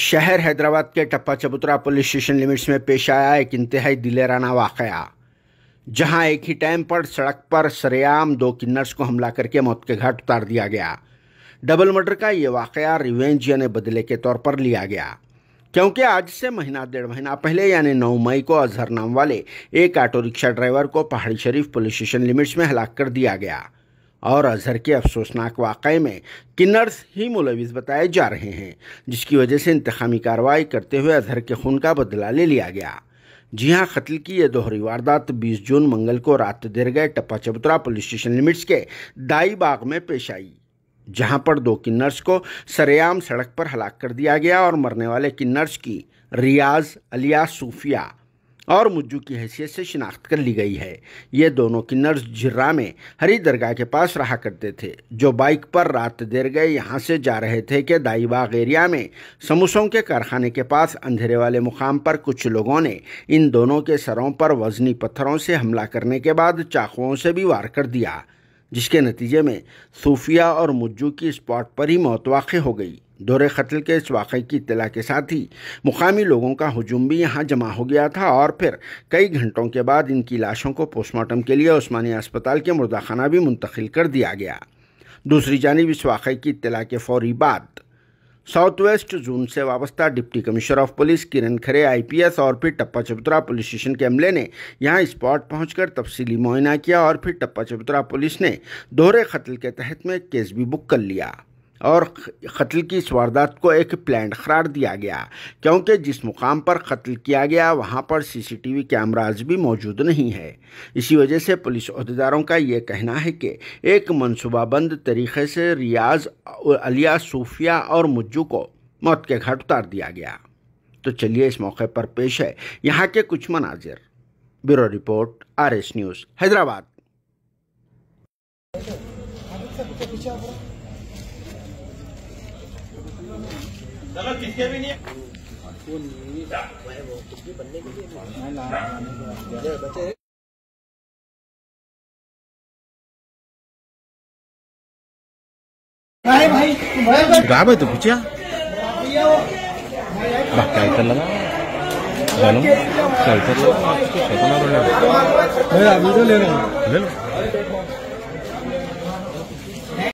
शहर हैदराबाद के टप्पा चबूतरा पुलिस स्टेशन लिमिट्स में पेश आया एक इंतहाई दिलेराना वाकया जहां एक ही टाइम पर सड़क पर सरेआम दो किन्नर्स को हमला करके मौत के घाट उतार दिया गया डबल मर्डर का ये वाकया रिवेंज यानी बदले के तौर पर लिया गया क्योंकि आज से महीना डेढ़ महीना पहले यानी नौ मई को अजहर नाम वाले एक ऑटो रिक्शा ड्राइवर को पहाड़ी शरीफ पुलिस स्टेशन लिमिट्स में हलाक कर दिया गया और अजहर के अफसोसनाक वाकये में किन्नर्स ही मुलविस बताए जा रहे हैं जिसकी वजह से इंतामी कार्रवाई करते हुए अजहर के खून का बदला ले लिया गया जी हाँ कत्ल की यह दोहरी वारदात 20 जून मंगल को रात देर गए Tappa Chabutra police station limits के दाई बाग में पेश आई जहां पर दो किन्नर्स को सरेआम सड़क पर हलाक कर दिया गया और मरने वाले किन्नर्स की रियाज अलिया सूफिया और मुज्जू की हैसियत से शिनाख्त कर ली गई है ये दोनों किन्नर जिर्रा में हरी दरगाह के पास रहा करते थे जो बाइक पर रात देर गए यहाँ से जा रहे थे कि दाई बाग एरिया में समोसों के कारखाने के पास अंधेरे वाले मुकाम पर कुछ लोगों ने इन दोनों के सरों पर वजनी पत्थरों से हमला करने के बाद चाकुओं से भी वार कर दिया जिसके नतीजे में सूफिया और मुज्जू की स्पॉट पर ही मौत वाक़ हो गई दौरे कत्ल के इस वाक़े की इतला के साथ ही मुकामी लोगों का हजूम भी यहाँ जमा हो गया था और फिर कई घंटों के बाद इनकी लाशों को पोस्टमार्टम के लिए उस्मानिया अस्पताल के मुर्दाखाना भी मुंतकिल कर दिया गया दूसरी जानब इस वाक़े की इतला के फौरी बाद साउथ वेस्ट जोन से वाबस्ता deputy commissioner of police Kiran Khare IPS और फिर टप्पा चबुतरा पुलिस स्टेशन के अमले ने यहां स्पॉट पहुंचकर तफसीली मुआयना किया और फिर टप्पा चबुतरा पुलिस ने दोहरे कत्ल के तहत में केस भी बुक कर लिया और कत्ल की इस वारदात को एक प्लान करार दिया गया क्योंकि जिस मुकाम पर कत्ल किया गया वहाँ पर सीसीटीवी कैमराज भी मौजूद नहीं है इसी वजह से पुलिस अहदेदारों का ये कहना है कि एक मनसूबाबंद तरीके से रियाज अलिया सूफिया और मुज्जू को मौत के घाट उतार दिया गया तो चलिए इस मौके पर पेश है यहाँ के कुछ मनाजिर bureau report R S news Hyderabad चलो किसके भी नहीं वो नहीं बनने के लिए बच्चे गाँव है तो पूछा कैंसर लगा चलो कैंसर लगा अभी तो ले रहे हैं ले लो